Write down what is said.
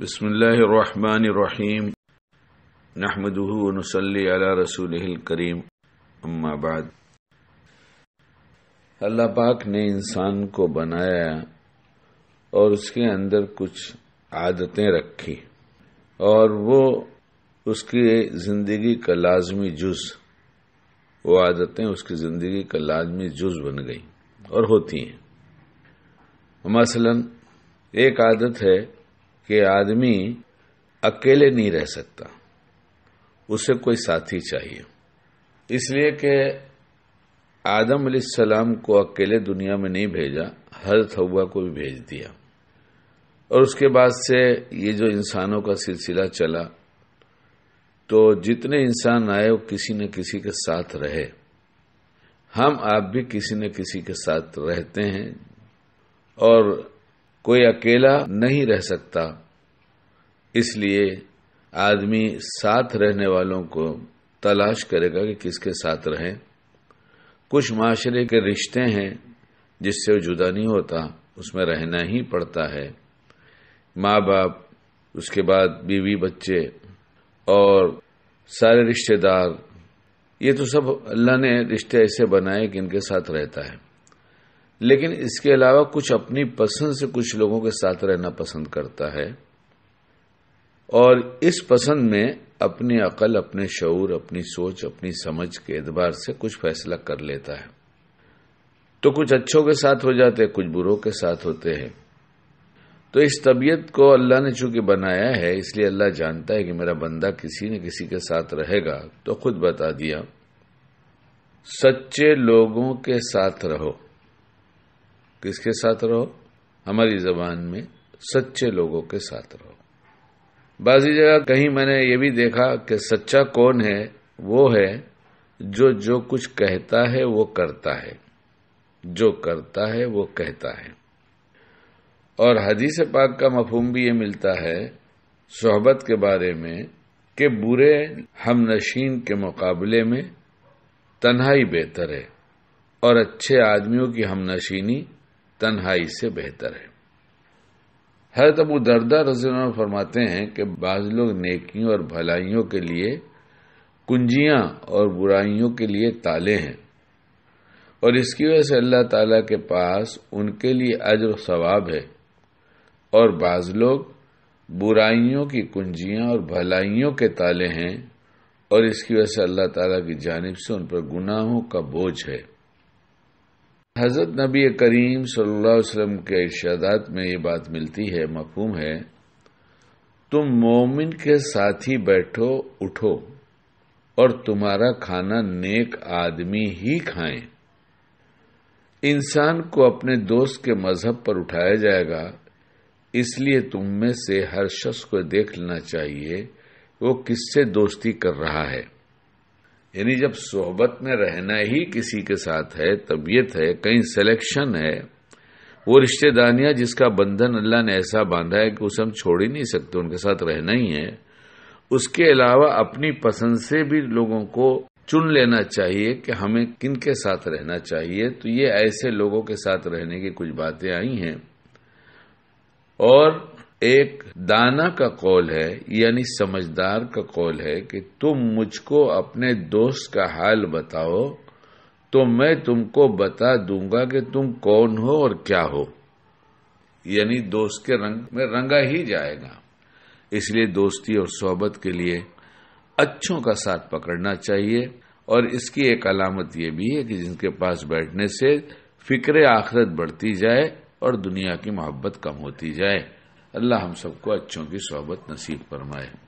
बसमीम नहमदनसली रसूलकरीम अम्माबाद अल्लाह पाक ने इंसान को बनाया और उसके अंदर कुछ आदतें रखी और वो उसकी ज़िंदगी का लाजमी जुज वो आदतें उसकी ज़िंदगी का लाजमी जुज बन गई और होती हैं मसलन एक आदत है कि आदमी अकेले नहीं रह सकता उसे कोई साथी चाहिए इसलिए कि आदम सलाम को अकेले दुनिया में नहीं भेजा हर थौबा को भी भेज दिया और उसके बाद से ये जो इंसानों का सिलसिला चला तो जितने इंसान आए वो किसी न किसी के साथ रहे हम आप भी किसी न किसी के साथ रहते हैं और कोई अकेला नहीं रह सकता इसलिए आदमी साथ रहने वालों को तलाश करेगा कि किसके साथ रहे कुछ माशरे के रिश्ते हैं जिससे वो जुदा नहीं होता उसमें रहना ही पड़ता है माँ बाप उसके बाद बीवी बच्चे और सारे रिश्तेदार ये तो सब अल्लाह ने रिश्ते ऐसे बनाए कि इनके साथ रहता है लेकिन इसके अलावा कुछ अपनी पसंद से कुछ लोगों के साथ रहना पसंद करता है और इस पसंद में अपनी अकल अपने शऊर अपनी सोच अपनी समझ के एतबार से कुछ फैसला कर लेता है तो कुछ अच्छों के साथ हो जाते हैं कुछ बुरों के साथ होते हैं तो इस तबीयत को अल्लाह ने चूंकि बनाया है इसलिए अल्लाह जानता है कि मेरा बंदा किसी न किसी के साथ रहेगा तो खुद बता दिया सच्चे लोगों के साथ रहो किसके साथ रहो हमारी जबान में सच्चे लोगों के साथ रहो बाजी जगह कहीं मैंने ये भी देखा कि सच्चा कौन है वो है जो जो कुछ कहता है वो करता है जो करता है वो कहता है और हदीस पाक का मफहम भी ये मिलता है सोहबत के बारे में कि बुरे हम नशीन के मुकाबले में तन्हाई बेहतर है और अच्छे आदमियों की हम नशीनी तन्हाई से बेहतर है हजरत अबू दरदा रजन फरमाते हैं कि बाज लोग नेकियों और भलाइयों के लिए कुंजियां और बुराइयों के लिए ताले हैं और इसकी वजह से अल्लाह ताला के पास उनके लिए अजर सवाब है और बाज लोग बुराइयों की कुंजियां और भलाइयों के ताले हैं और इसकी वजह से अल्लाह ताला की जानब से उन पर गुनाहों का बोझ है हजरत नबी करीम सल्लल्लाहु अलैहि वसल्लम के इर्शादात में ये बात मिलती है मफहूम है तुम मोमिन के साथ ही बैठो उठो और तुम्हारा खाना नेक आदमी ही खाए इंसान को अपने दोस्त के मजहब पर उठाया जाएगा इसलिए तुम में से हर शख्स को देख लेना चाहिए वो किससे दोस्ती कर रहा है यानी जब सोहबत में रहना ही किसी के साथ है तबीयत है कहीं सिलेक्शन है वो रिश्तेदारियां जिसका बंधन अल्लाह ने ऐसा बांधा है कि उसे हम छोड़ ही नहीं सकते उनके साथ रहना ही है उसके अलावा अपनी पसंद से भी लोगों को चुन लेना चाहिए कि हमें किन के साथ रहना चाहिए तो ये ऐसे लोगों के साथ रहने की कुछ बातें आई हैं और एक दाना का कौल है यानी समझदार का कौल है कि तुम मुझको अपने दोस्त का हाल बताओ तो मैं तुमको बता दूंगा कि तुम कौन हो और क्या हो यानी दोस्त के रंग में रंगा ही जाएगा इसलिए दोस्ती और सोहबत के लिए अच्छों का साथ पकड़ना चाहिए और इसकी एक अलामत यह भी है कि जिनके पास बैठने से फिक्र आखरत बढ़ती जाए और दुनिया की मोहब्बत कम होती जाए अल्लाह हम सबको अच्छों की सोहबत नसीब फरमाए